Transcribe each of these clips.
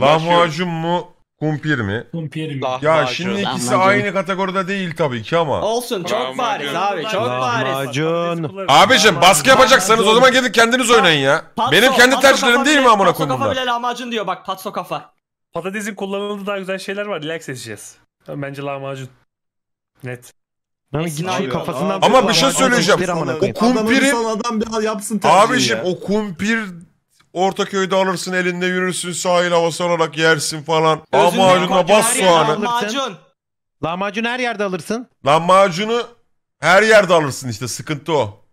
Lahmacun mu? Kumpir mi? Kumpir mi? Ya şimdi ikisi aynı kategoride değil tabii ki ama. Olsun çok Lahmacun. bariz abi çok bariz. Lahmacun. Abicim baskı yapacaksanız o zaman gidin kendiniz oynayın ya. Benim kendi patso tercihlerim değil mi bile- amına patso koyayım kafa bile lahmacun diyor bak patso kafa. Patatesin kullanıldığı daha güzel şeyler var. Relax edeceğiz. Bence lahmacun. Net. kafasından Ama bir şey söyleyeceğim. O kumpirin- Adam bir yapsın tercihi Abicim o kumpir Ortaköy'de alırsın elinde yürürsün sahil havası olarak yersin falan. Lahmacunla bas soğanı. Lahmacun. Lahmacun her yerde alırsın. Lahmacunu her yerde alırsın işte sıkıntı o.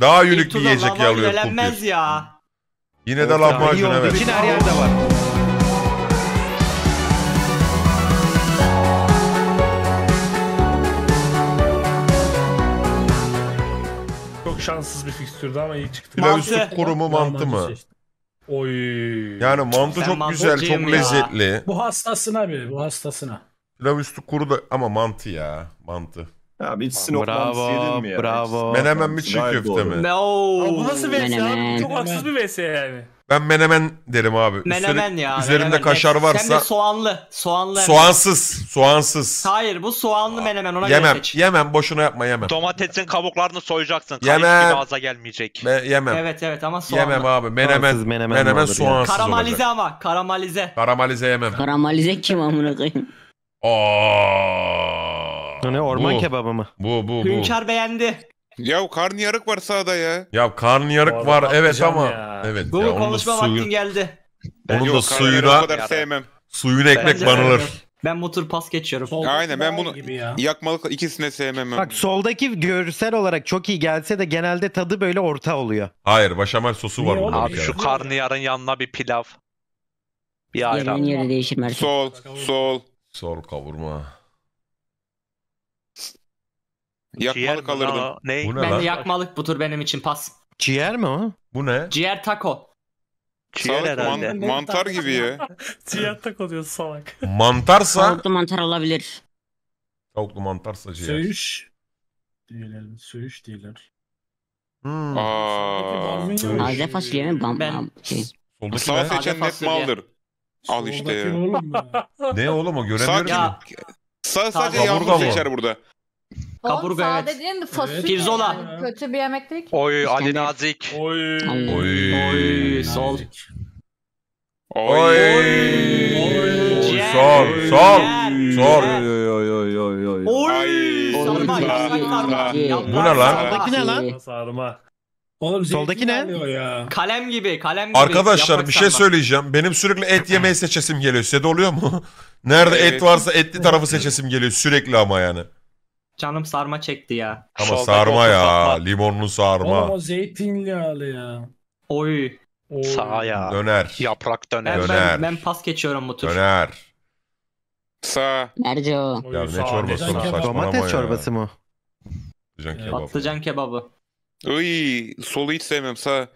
Daha yülüklü Tuğla, yiyecek lahmacun yalıyor. elenmez ya. Yine de İyi lahmacun evet. için her yerde var. Çok şanssız bir fikstürdü ama iyi çıktı. Pilav üstü Mantı. kurumu mantı mı? Lahmacun Oy. Yani mantı Sen çok güzel, çok ya. lezzetli. Bu hastasına bir, bu hastasına. Pilav üstü kuru da ama mantı ya, mantı. Ya bir Sinop mantısı yedin Bravo, mi ya? bravo. Menemen mi çiğ köfte mi? No. Abi bu nasıl vs abi? Çok haksız bir vs yani. Ben menemen derim abi. Menemen Üsteri, ya. Üzerimde menemen. kaşar varsa. Sen de soğanlı. Soğanlı. Soğansız. Soğansız. Hayır bu soğanlı menemen ona yemem, göre seç. Yemem. Boşuna yapma yemem. Domatesin kabuklarını soyacaksın. Yemem. Kayıp gibi ağza gelmeyecek. Me yemem. Evet evet ama soğanlı. Yemem abi. Menemen. Soğansız menemen, menemen soğansız Karamalize olacak. ama. Karamalize. Karamalize yemem. Karamalize kim amına koyayım? Aa. Ne orman bu. kebabı mı? Bu bu bu. Hünkar beğendi. Ya karnı yarık var sağda ya. Ya karnıyarık Orada var evet ama. ya. Evet Google ya onun konuşma suyu, vaktin geldi. Ben onun da yok, karnıyarığı suyuna, o kadar sevmem. suyuna ekmek Bence banılır. sevmiyorum. Ben motor pas geçiyorum. Sol Aynen, ben bunu- ya. Yakmalık ikisine sevmem. Bak soldaki görsel olarak çok iyi gelse de genelde tadı böyle orta oluyor. Hayır başamel sosu var Niye Abi bir şu kere. yarın yanına bir pilav. Bir ayran. Yerin yeri sol, sol. Sol kavurma. Yakmalık Ciğer, alırdım. Na, ne? Bu ne ben lan? yakmalık bu tur benim için pas. Ciğer mi o? Bu ne? Ciğer taco. Ciğer salak, herhalde. Man- mantar gibi ya. Ciğer taco diyor salak. Mantarsa... Tavuklu mantar olabilir. Tavuklu mantarsa ciğer. Söğüş. Diyorlar, söğüş diyorlar. Hmm. Aa, taze fasulye mi? Bam, ben... Şey. Soldaki Sağ seçen net maldır. Al işte ya. ne oğlum o göremiyorum. Sakin. Sağ sadece yağmur seçer burada. Kaburga evet. dediğin fasulye. Pirzola. Kötü bir yemek değil ki. Oy Ali Nazik. Oy. Oy. Oy. Sol. Oy. Oy. Sol. Sol. Sol. Oy. Oy. Oy. Oy. Oy. Oy. Sarma. Bu ne lan? Soldaki ne lan? Sarma. Oğlum soldaki ne? Kalem gibi, kalem gibi. Arkadaşlar bir şey söyleyeceğim. Benim sürekli et yemeyi seçesim geliyor. Size de oluyor mu? Nerede et varsa etli tarafı seçesim geliyor sürekli ama yani. Canım sarma çekti ya. Ama Şovda sarma ya. Sarma. Limonlu sarma. Oğlum o zeytinli hali ya. Oy. Oy. Sağ ya. Döner. Yaprak döner. Ben, döner. Ben, ben pas geçiyorum bu tur. Döner. Sağ. Merco. Ya ne çorbası mı Domates çorbası mı? Patlıcan kebabı. Patlıcan kebabı. Iy, solu hiç sevmem sağ.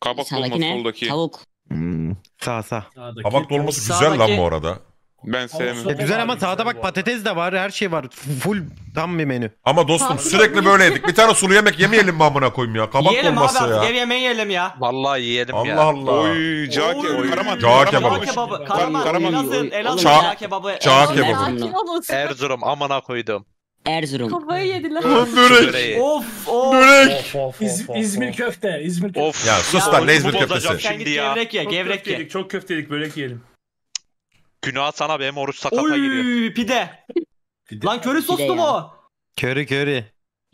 Kabak dolması soldaki. Tavuk. Hmm. Sağ sağ. Sağdaki. Kabak dolması güzel Sağdaki... lan bu arada. Ben sevmiyorum. E, güzel ama sağda bak patates de var, her şey var. Full tam bir menü. Ama dostum sürekli böyle yedik. Bir tane sulu yemek yemeyelim mi amına koyayım ya? Kabak yiyelim dolması abi ya. artık ev yemeği yiyelim ya. Vallahi yiyelim ya. Allah Allah. Oy, cağ kebabı. Karaman. Karaman kebabı. Karaman. Elazığ. Elazığ Çağ- cağ kebabı. Erzurum amına koydum. Erzurum. Kafayı yediler. Lan börek. Of of. Börek. Of, of, of, of. İzmir köfte, İzmir köfte. Of. Ya sus lan, ne İzmir köftesi? Sen git Şimdi ya. gevrek ye, Çok gevrek ye. köfteydik, çok köfteydik börek yiyelim. Günah sana be oruç sakata Oy, giriyor. Pide. pide. Lan köri soslu mu Köri köri.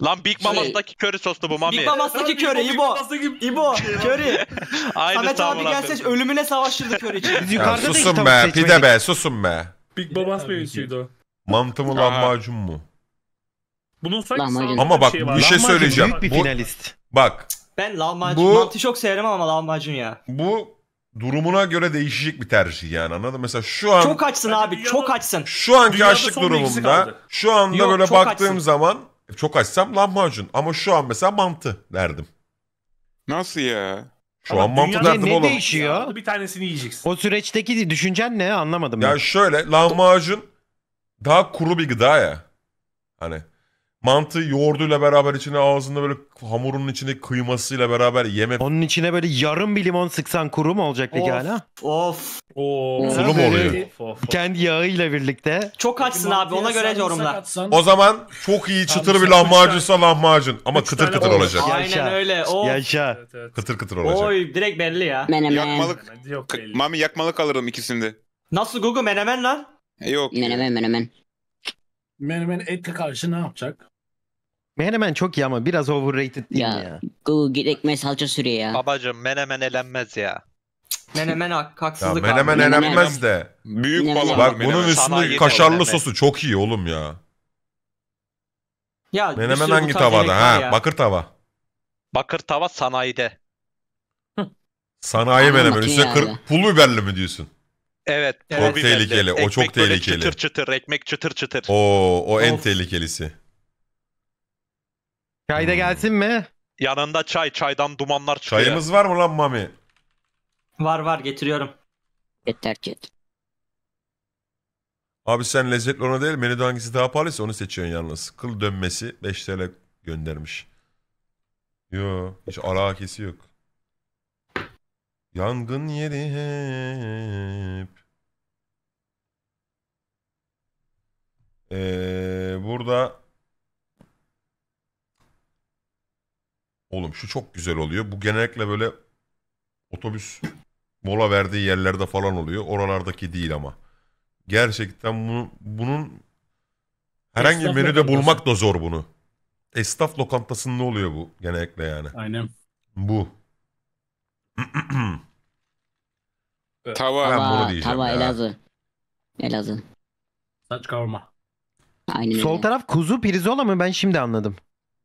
Lan Big şey- Mamas'taki köri soslu bu Mami. Big Mamas'taki köri İbo. İbo köri. Aynı Samet abi gelse ölümüne savaşırdı köri için. Ya, susun be pide be susun be. Big Mamas mevzusuydu o. Mantı mı lahmacun mu? Bunun sanki Ama bak şey bir şey söyleyeceğim. Büyük bir finalist. Bak. Ben lahmacun, bu, mantı çok severim ama lahmacun ya. Bu durumuna göre değişecek bir tercih yani anladın mı? Mesela şu an Çok açsın hani abi, dünyanın- çok açsın. şu anki Dünyada açlık son durumumda şu anda Yok, böyle baktığım açsın. zaman e, çok açsam lahmacun ama şu an mesela mantı derdim. Nasıl ya? Şu an mantı dünyanın derdim ne oğlum. değişiyor? Bir tanesini yiyeceksin. O süreçteki düşüncen ne anlamadım ya. Ya şöyle lahmacun daha kuru bir gıda ya. Hani Mantı yoğurduyla beraber içine ağzında böyle hamurun içinde kıymasıyla beraber yeme. Onun içine böyle yarım bir limon sıksan kuru mu olacak peki hala? Of. Oo. Sulu mu oluyor? Of, of. Kendi yağıyla birlikte. Çok açsın abi ona göre yorumla. O zaman çok iyi çıtır bir lahmacunsa lahmacun ama Üç kıtır kıtır olacak. Yaşa. Aynen öyle. Of. Yaşa. Evet evet. Kıtır kıtır olacak. Oy direkt belli ya. Menemen. Yakmalık. yok belli. Mami yakmalık alırım ikisinde. Nasıl Google menemen lan? E, yok. Menemen menemen. Menemen etle karşı ne yapacak? Menemen çok iyi ama biraz overrated değil ya, mi ya? Go git ekmeğe salça sürüyor ya. Babacım menemen elenmez ya. Menemen hak, haksızlık ya, menemen abi. Menemen elenmez de. Büyük menemen. balık. Bak bunun üstünde kaşarlı sosu çok iyi oğlum ya. Ya menemen hangi tavada? Ha, bakır tava. Bakır tava sanayide. Sanayi menemen. Üstüne kır, pul biberli mi diyorsun? Evet. Çok evet. tehlikeli. o çok tehlikeli. Çıtır çıtır, ekmek çıtır çıtır. Oo, o of. en tehlikelisi. Çay da gelsin mi? Yanında çay, çaydan dumanlar çıkıyor. Çayımız var mı lan Mami? Var var getiriyorum. Yeter ki. Abi sen lezzetli ona değil menüde hangisi daha pahalıysa onu seçiyorsun yalnız. Kıl dönmesi 5 TL göndermiş. Yo hiç alakası yok. Yangın yeri hep. Ee, burada Oğlum şu çok güzel oluyor. Bu genellikle böyle otobüs mola verdiği yerlerde falan oluyor. Oralardaki değil ama. Gerçekten bunu, bunun herhangi bir Esnaf menüde bulmak da zor bunu. Esnaf lokantasında oluyor bu genellikle yani. Aynen. Bu. Tava. Ben bunu diyeceğim tava ya. Elazığ. Elazığ. Saç kavurma. Aynen öyle. Sol taraf kuzu pirzola mı ben şimdi anladım.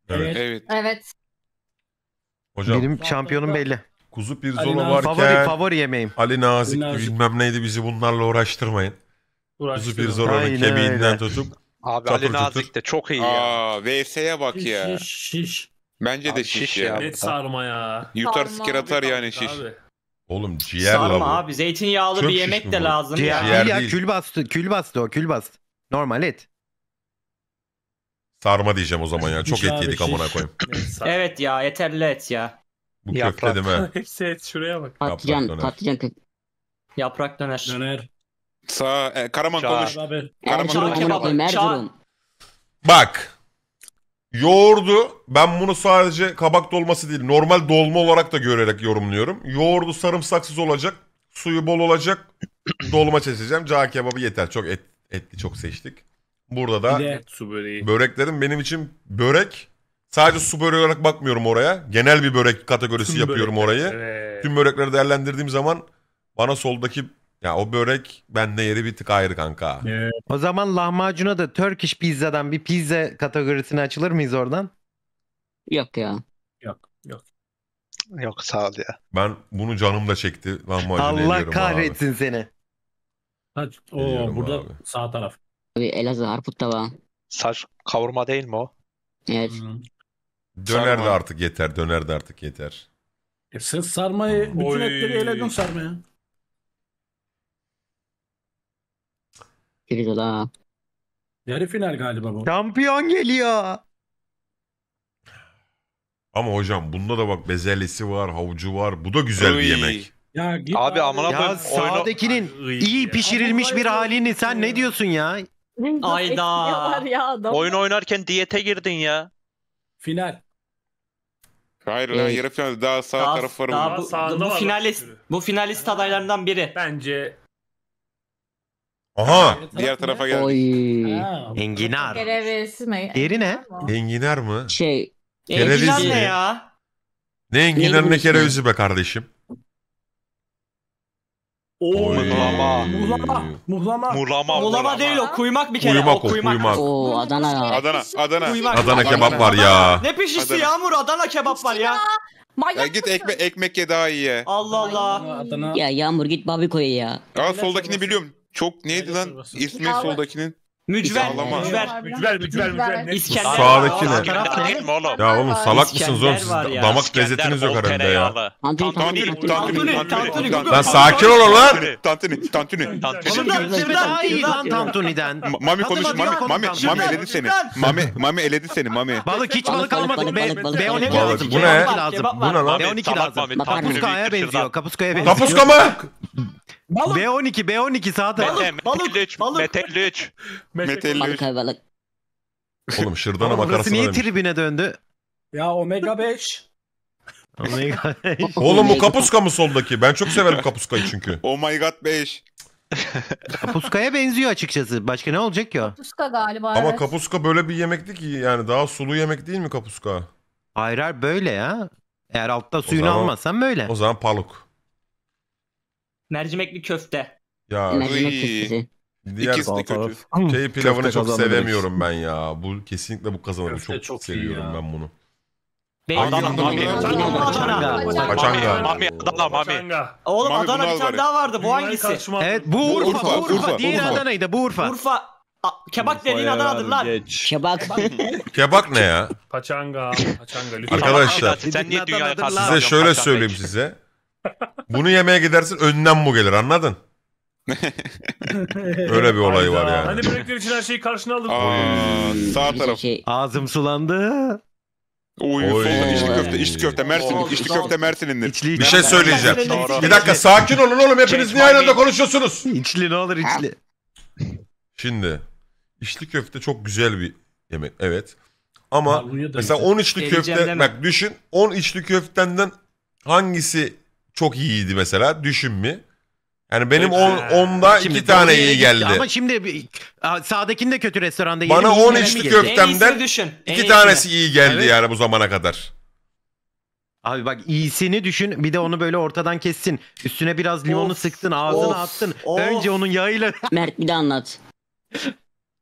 Evet. Evet. Evet. Hocam Benim şampiyonum belli. kuzu pirzola Ali varken Favori favori yemeğim. Ali Nazik, Nazik. bilmem neydi bizi bunlarla uğraştırmayın. Kuzu Uğraştırma. pirzola'nın Aynen kemiğinden öyle. tutup Abi Çatır Ali çutur. Nazik de çok iyi ya. Aa, VS'ye bak ya. Şiş şiş. Bence de Abi şiş, şiş ya. ya. Net sarma ya. Yutar Sarma atar yani şiş. oğlum ciğer Sarma la abi zeytinyağlı Çöp bir yemek de lazım Ciğer, ya. Ciğer ya değil. kül bastı, kül bastı o, kül bastı. Normal et. Sarma diyeceğim o zaman ya. Çok et yedik amına şey. koyayım. evet ya yeterli et ya. Bu köfte değil mi? Hepsi et şuraya bak. Patlıcan, Yaprak döner. patlıcan köfte. Yaprak döner. Döner. Sağ, e, Karaman Çağ. konuş. Abi. Karaman konuş. Erzurum. Erzurum. Bak. Yoğurdu ben bunu sadece kabak dolması değil normal dolma olarak da görerek yorumluyorum. Yoğurdu sarımsaksız olacak. Suyu bol olacak. dolma çeşeceğim. Cağ kebabı yeter. Çok et, etli çok seçtik. Burada da de- Su böreği. böreklerin benim için börek sadece su böreği olarak bakmıyorum oraya. Genel bir börek kategorisi Tüm yapıyorum börekler. orayı. Evet. Tüm börekleri değerlendirdiğim zaman bana soldaki ya o börek bende yeri bir tık ayrı kanka. O zaman lahmacuna da Turkish pizza'dan bir pizza kategorisini açılır mıyız oradan? Yok ya. Yok yok. Yok sağ ol ya. Ben bunu canım da çekti. Lahmacun Allah kahretsin seni. Ha, o burada abi. sağ taraf. Abi Elazığ Harput'ta var. Saç kavurma değil mi o? Evet. Hmm. Döner de artık yeter. Döner de artık yeter. E sen sarmayı, bütün Oy. etleri eledin sarmaya. Giriz ola. Yarı final galiba bu. Şampiyon geliyor. Ama hocam bunda da bak bezelyesi var, havucu var. Bu da güzel bir yemek. Ya git Abi amına koyayım. sağdakinin iyi pişirilmiş bir halini sen ne diyorsun ya? Ne Ayda. ya adam. Oyun oynarken diyete girdin ya. Final. Hayır lan Evet. yarı finalde daha sağ Daha- taraf var. daha bu, bu finalist bu finalist adaylarından biri. Bence Aha. Diğer tarafa gel. Oy. Ha, Enginar. Görevsiz mi? Diğeri ne? Enginar mı? Şey. Kereviz Enginar ne mi? ya? Ne enginar ne Kereviz be kardeşim. Oo. Muhlama. Muhlama. Muhlama. Muhlama. Muhlama değil o kuymak bir kere. Kuymak o kuymak. kuymak. Oo Adana ya. Adana. Adana. Kuymak. Adana kebap var ya. Ne pişişti Adana. Yağmur Adana kebap var ya. Manyak ya git ekme, ekmek ye daha iyi ye. Allah Allah. Adana. Ya Yağmur git Babiko'ya ya. Aa soldakini biliyorum. Çok neydi lan ismi soldakinin? Mücver, Ağlama. mücver. Mücver, mücver, mücver. Sağdaki ne? Değil mi oğlum? Ya oğlum salak İskender mısınız oğlum? Siz damak İskender, lezzetiniz yok bol herhalde ya. Tantuni, Tantuni, tantuni, tantuni. Lan sakin ol lan. Tantuni, tantuni. Tantuni. Oğlum daha iyi lan Tantuni'den. Ma- Mami konuş, Mami, Mami, Mami eledi seni. Mami, Mami eledi seni, Mami. Balık hiç balık, balık almadık. B12 lazım. Bu ne? Kebap Lazım. kebap Bu var. ne lan? B12 lazım. Mami, Kapuskaya tantuni benziyor. Kapuskaya benziyor. Kapuska mı? Balık. B12, B12 sağda. Balık, Mete, balık, Metelliç, balık. Metelliç. Metelliç. Balık abi balık. Oğlum şırdana bakarsın. burası niye demiş. tribine döndü? Ya omega 5. Omega 5. Oğlum bu kapuska mı soldaki? Ben çok severim kapuskayı çünkü. Oh my god 5. Kapuskaya benziyor açıkçası. Başka ne olacak ki o? Tuska galiba. Ama evet. kapuska böyle bir yemekti ki yani daha sulu yemek değil mi kapuska? Hayır hayır, böyle ya. Eğer altta suyunu zaman- almazsan böyle. O zaman paluk. Mercimekli köfte. Ya Diğer İkisi de kötü. Şey pilavını çok kazandı sevemiyorum ben ya. Bu kesinlikle bu kazanır. Çok, çok seviyorum ben bunu. Adana, Adana, Adana, Adana. Adana, Oğlum Mami, Adana bir tane daha vardı. Bu hangisi? Evet bu Urfa, Urfa, bu Urfa, Urfa, Adana'ydı bu Urfa. Urfa. A- Kebap dediğin Adana'dır lan. Geç. Kebap. Kebap ne ya? Paçanga. Paçanga Arkadaşlar. Size şöyle söyleyeyim size. Bunu yemeye gidersin önden bu gelir anladın? Öyle bir olay var yani. Hani börekler için her şeyi karşına aldık. sağ taraf. Şey. Ağzım sulandı. Oy, Oy. içli köfte, içli köfte Mersin'in, içli köfte Mersin'indir. İçli, Bir şey söyleyeceğim. Doğru. Bir dakika sakin olun oğlum hepiniz niye aynı anda konuşuyorsunuz? İçli ne olur içli. Şimdi içli köfte çok güzel bir yemek evet. Ama mesela 10 içli Geleceğim köfte bak düşün 10 içli köftenden hangisi çok iyiydi mesela. Düşün mü Yani benim 10 on, onda iki tane iyi geldi. Ama şimdi sağdakinde kötü restoranda yedim. Bana iyi 10 yemeğe mi içli köftemden En iki tanesi iyi geldi Evet. yani bu zamana kadar. Abi bak iyisini düşün bir de onu böyle ortadan kessin. Üstüne biraz limonu Of, sıktın ağzına of, attın. of. Önce onun yağıyla Mert bir de anlat.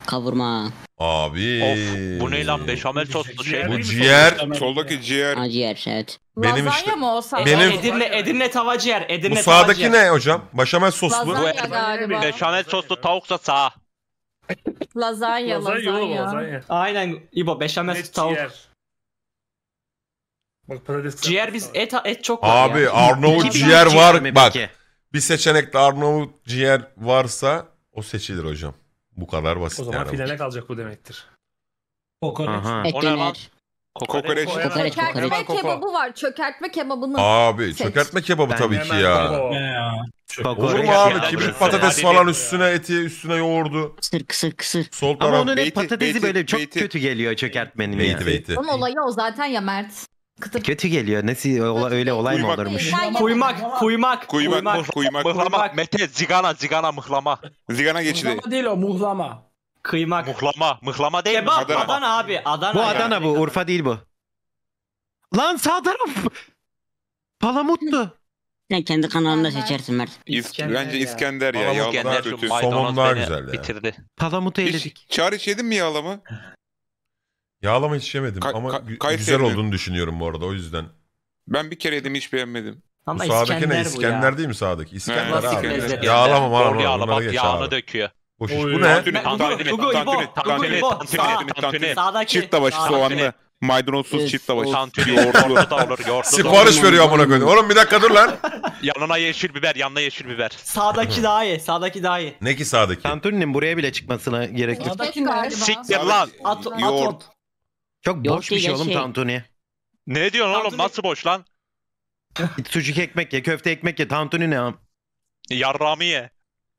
Kavurma. Abi. Of bu ne lan beşamel soslu şey. Bu ciğer. Soldaki ciğer. Ha ciğer evet. Benim Lazanya işte. mı o sağda? Benim- Edirne, Edirne tava ciğer. Edirne Bu sağdaki ne hocam? Başamel soslu. Lazanya galiba. Beşamel soslu tavuksa sağ. Lazanya, lazanya. Lazanya Aynen İbo beşamel Net tavuk. Ciğer. ciğer. biz et et çok var Abi ya. Arnavut ciğer var. Bak bir seçenekte Arnavut ciğer varsa o seçilir hocam. Bu kadar basit. O zaman yani. finale kalacak bu demektir. Kokoreç. E, o ne Kokoreç. Kokoreç. Çökertme kebabı var. Çökertme kebabını Abi seç. çökertme kebabı ben tabii ki ya. Olur mu abi? Kibrit patates falan üstüne eti, üstüne yoğurdu. Kısır kısır kısır. Sol Ama onun et patatesi beyti, böyle çok beyti. kötü geliyor çökertmenin. Beyti beyti. Onun olayı o zaten ya Mert. Kıtır. Kötü geliyor. Nasıl öyle olay mı olurmuş? Kuymak, kuymak, Kuymak, kuymak, kuymak. Mıhlama. Mete, zigana, zigana, mıhlama. Zigana geçidi. Muhlama değil o muhlama. Kıymak. Mıhlama, mıhlama değil mi? Adana. Adana. abi. Adana. Bu yani. Adana bu. Urfa değil bu. Lan sağ taraf. Palamutlu. Sen kendi kanalında seçersin Mert. İskender Bence ya. İskender ya. Palamut Yağlı daha kötü. yenler güzel ya. bitirdi. Palamutu Hiç- eledik. Çağrı hiç mi yağlamı? Yağlama hiç yemedim Ka- ama ka- güzel Kayseri'nin- olduğunu düşünüyorum bu arada o yüzden. Ben bir kere yedim hiç beğenmedim. Ama bu sağdaki İskender ne? İskender ya. değil mi sağdaki? İskender Klasik abi. Yağlama var Doğru yağlama. bak yağını döküyor. Boş iş. Bu ne? Tantuni, Tantuni, tantuni, Hugo İbo, tantuni, tantuni, tantuni, tantuni. Çift tabaşı sağdaki. soğanlı, maydanozsuz çift tabaşı Tantuni yoğurtlu. yoğurtlu olur yoğurtlu da olur. Sipariş veriyor amına koyayım. Oğlum bir dakika dur lan. Yanına yeşil biber yanına yeşil biber. Sağdaki daha iyi. Sağdaki daha iyi. Ne ki sağdaki? Tantuni'nin buraya bile çıkmasına gerek yok. Sağdaki nerede? Siktir lan. At, at Yoğurt. Çok Yok boş bir şey ya, oğlum şey- tantuni. Ne diyorsun oğlum? Nasıl boş lan? Sucuk ekmek ye, köfte ekmek ye, tantuni ne? am- Yarrağımı ye.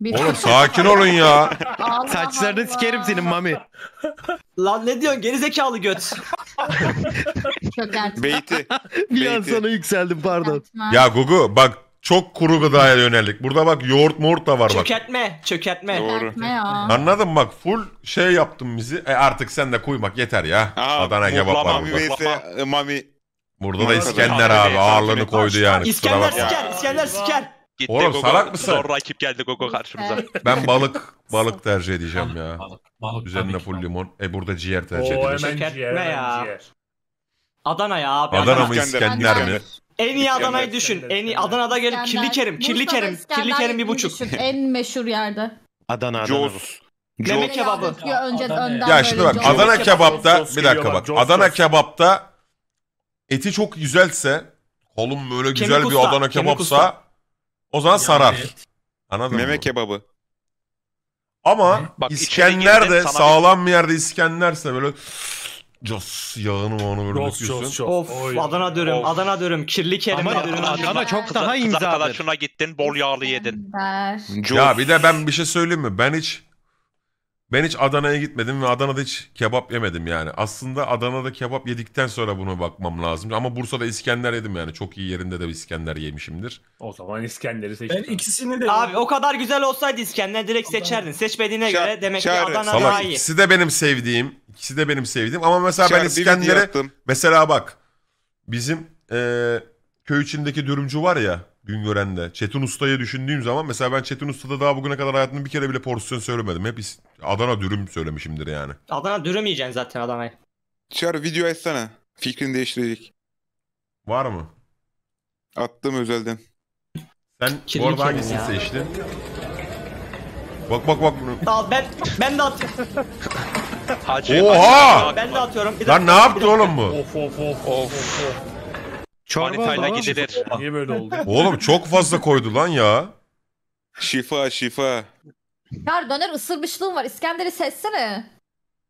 Oğlum sakin olun ya. Allah Saçlarını Allah. sikerim senin mami. Lan ne diyorsun gerizekalı göt. Çok dert- Beyti. Bir an sana yükseldim pardon. Ya Gugu bak çok kuru gıdaya yönelik. Burada bak yoğurt moğurt da var bak. Çökertme, çökertme. Doğru. Anladın bak full şey yaptım bizi. E artık sen de kuymak yeter ya. Aa, Adana kebap var Mami burada. Veyse, e, Mami. Burada da İskender Mami abi Bey, ağırlığını Mami koydu yani. İskender bakma. siker, İskender siker. Gittik Oğlum, Gogo. salak mısın? Sonra rakip geldi Gogo karşımıza. Ben balık balık tercih edeceğim ya. Balık, balık Üzerine full limon. E burada ciğer tercih Oo, edeceğim. hemen ciğer, hemen ciğer. Adana ya abi. Adana mı İskender mi? En iyi Adana'yı düşün. En iyi Adana'da gelip kirli kerim, kirli kerim, kirli kerim bir buçuk. en meşhur yerde. Adana, Adana. Jos. Meme kebabı. Önce, önden Ya şimdi bak Adana kebapta bir dakika bak. Adana kebapta eti çok güzelse kolum böyle güzel kemik bir usta, Adana kebapsa o zaman sarar. Anladın Meme mı? kebabı. Ama Bak, İskender de sağlam bir yerde İskenderse böyle Jos yağını mağını böyle Jos, döküyorsun. Of Oy. Adana dürüm, of. Adana dürüm. Kirli kelime ama, dürüm. Adana ama çok daha imzadır. Kız arkadaşına gittin, bol yağlı yedin. Ya bir de ben bir şey söyleyeyim mi? Ben hiç ben hiç Adana'ya gitmedim ve Adana'da hiç kebap yemedim yani. Aslında Adana'da kebap yedikten sonra buna bakmam lazım. Ama Bursa'da İskender yedim yani. Çok iyi yerinde de İskender yemişimdir. O zaman İskender'i seçtim. Ben ikisini de... Abi o kadar güzel olsaydı İskender direkt seçerdin. Seçmediğine Ç göre demek Ç ki Adana Salak, daha iyi. İkisi de benim sevdiğim İkisi de benim sevdiğim. Ama mesela Şer, ben İskender'e... Mesela bak. Bizim e, köy içindeki dürümcü var ya Güngören'de. Çetin Usta'yı düşündüğüm zaman mesela ben Çetin Usta'da daha bugüne kadar hayatımda bir kere bile porsiyon söylemedim. Hep Adana dürüm söylemişimdir yani. Adana dürüm yiyeceksin zaten Adana'yı. Çar video etsene. Fikrini değiştirecek. Var mı? Attım özelden. Sen Kirli bu arada hangisini ya. seçtin? Bak bak bak. Al ben ben de attım. Oha! Ben de atıyorum. Bir Lan ne yaptı oğlum bu? Of of of. of. Çorba gidilir. Niye böyle oldu? Oğlum çok fazla koydu lan ya. Şifa şifa. Ya döner ısırmışlığım var. İskender'i sessene.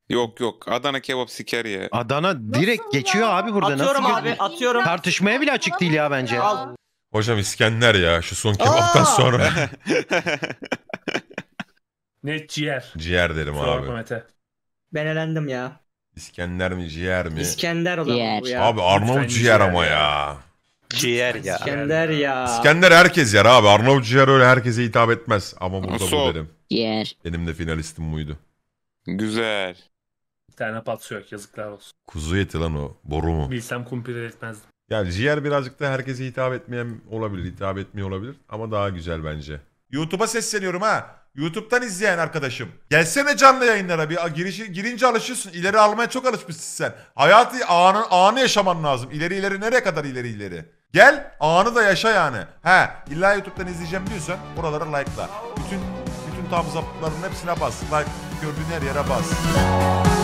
Yok yok Adana kebap siker ye. Adana direkt Nasıl geçiyor ya? abi burada. Atıyorum Nasıl abi atıyorum. Tartışmaya bile açık değil ya bence. Al. Hocam İskender ya şu son kebaptan Aa! sonra. ne ciğer. Ciğer derim Sorma abi. Mete. Ben elendim ya. İskender mi ciğer mi? İskender olan bu ya. Abi Arnavut ciğer ama ya. Ciğer ya. İskender ya. İskender herkes yer abi. Arnavut ciğer öyle herkese hitap etmez. Ama burada bu dedim. Ciğer. Benim de finalistim buydu. Güzel. Bir tane patso yok yazıklar olsun. Kuzu eti lan o. Boru mu? Bilsem kumpir etmezdim. Yani ciğer birazcık da herkese hitap etmeyen olabilir, hitap etmiyor olabilir ama daha güzel bence. YouTube'a sesleniyorum ha. YouTube'dan izleyen arkadaşım. Gelsene canlı yayınlara bir girişi, girince alışıyorsun. İleri almaya çok alışmışsın sen. Hayatı anı, anı yaşaman lazım. İleri ileri nereye kadar ileri ileri. Gel anı da yaşa yani. He illa YouTube'dan izleyeceğim diyorsan oralara like'la. Bütün bütün tam zaptların hepsine bas. Like gördüğün her yere bas.